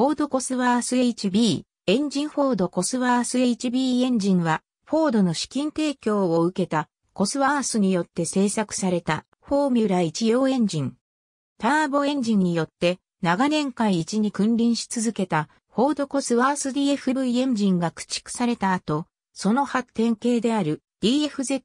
フォードコスワース HB、エンジンフォードコスワース HB エンジンは、フォードの資金提供を受けた、コスワースによって製作された、フォーミュラ1用エンジン。ターボエンジンによって、長年間1に君臨し続けた、フォードコスワース DFV エンジンが駆逐された後、その発展系である DFZ、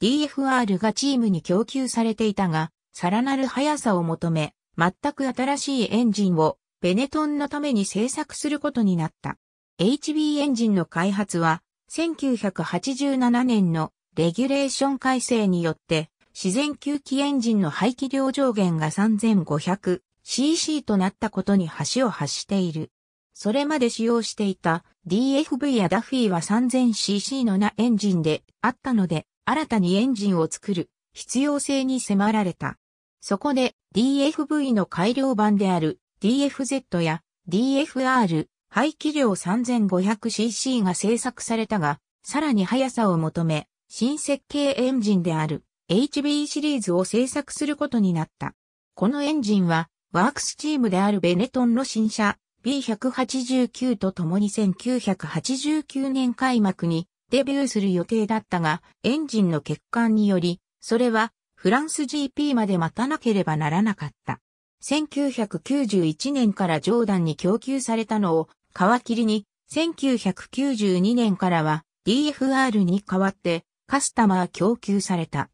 DFR がチームに供給されていたが、さらなる速さを求め、全く新しいエンジンをベネトンのために製作することになった。HB エンジンの開発は、1987年のレギュレーション改正によって、自然吸気エンジンの排気量上限が 3500cc となったことに橋を発している。それまで使用していた DFV やダフィーは 3000cc のなエンジンであったので、新たにエンジンを作る必要性に迫られた。そこで DFV の改良版である DFZ や DFR、排気量 3500cc が製作されたが、さらに速さを求め、新設計エンジンである HB シリーズを製作することになった。このエンジンは、ワークスチームであるベネトンの新車 B189 と共に1989年開幕にデビューする予定だったが、エンジンの欠陥により、それはフランス GP まで待たなければならなかった。1991年からジョーダンに供給されたのを皮切りに、1992年からは DFR に代わってカスタマー供給された。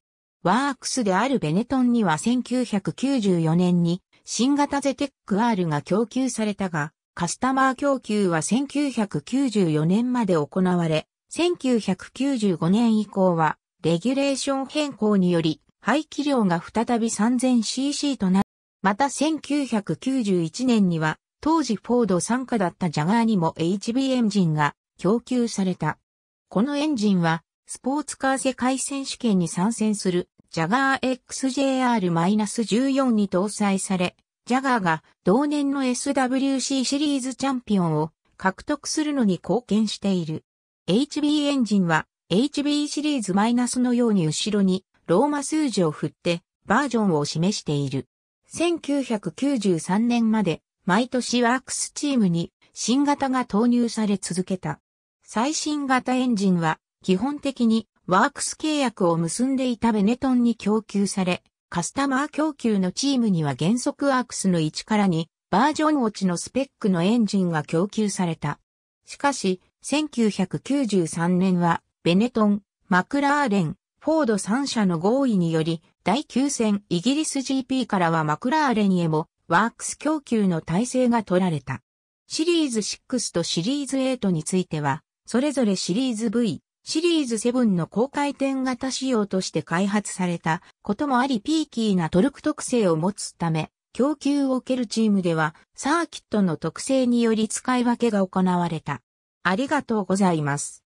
ワークスであるベネトンには1994年に新型ゼテック R が供給されたが、カスタマー供給は1994年まで行われ、1995年以降はレギュレーション変更により排気量が再び 3000cc となった。また1991年には、当時フォード参加だったジャガーにも HB エンジンが供給された。このエンジンは、スポーツカー世界選手権に参戦する、ジャガー XJR-14 に搭載され、ジャガーが同年の SWC シリーズチャンピオンを獲得するのに貢献している。HB エンジンは HB シリーズマイナスのように後ろにローマ数字を振ってバージョンを示している。1993年まで毎年ワークスチームに新型が投入され続けた。最新型エンジンは基本的にワークス契約を結んでいたベネトンに供給され、カスタマー供給のチームには原則ワークスの1からにバージョン落ちのスペックのエンジンが供給された。しかし、1993年はベネトン、マクラーレン、フォード3社の合意により、第9戦イギリス GP からはマクラーレンへもワークス供給の体制が取られた。シリーズ6とシリーズ8については、それぞれシリーズ V、シリーズ7の高回転型仕様として開発されたこともありピーキーなトルク特性を持つため、供給を受けるチームでは、サーキットの特性により使い分けが行われた。ありがとうございます。